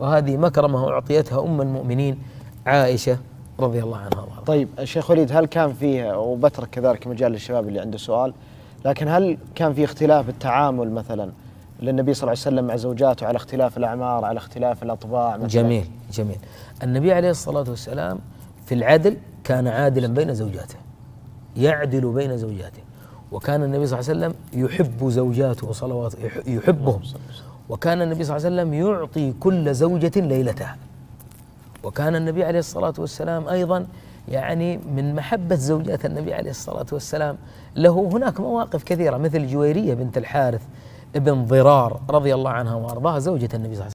وهذه مكرمة أعطيتها أم المؤمنين عائشة رضي الله عنها وارضاها. طيب الشيخ وليد هل كان فيه وبترك كذلك مجال للشباب اللي عنده سؤال لكن هل كان في اختلاف التعامل مثلا للنبي صلى الله عليه وسلم مع زوجاته على اختلاف الأعمار على اختلاف الأطباع مثلا؟ جميل جميل النبي عليه الصلاة والسلام في العدل كان عادلا بين زوجاته يعدل بين زوجاته وكان النبي صلى الله عليه وسلم يحب زوجاته صلوات يحبهم وكان النبي صلى الله عليه وسلم يعطي كل زوجة ليلتها وكان النبي عليه الصلاة والسلام أيضا يعني من محبة زوجات النبي عليه الصلاة والسلام له هناك مواقف كثيرة مثل جويرية بنت الحارث ابن ضرار رضي الله عنها وأرضاها زوجة النبي صلى الله عليه وسلم